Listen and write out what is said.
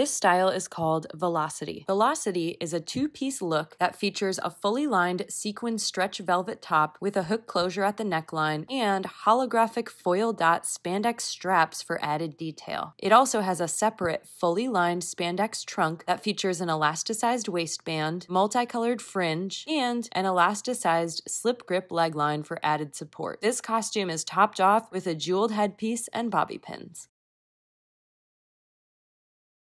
This style is called Velocity. Velocity is a two-piece look that features a fully lined sequin stretch velvet top with a hook closure at the neckline and holographic foil dot spandex straps for added detail. It also has a separate fully lined spandex trunk that features an elasticized waistband, multicolored fringe, and an elasticized slip grip leg line for added support. This costume is topped off with a jeweled headpiece and bobby pins.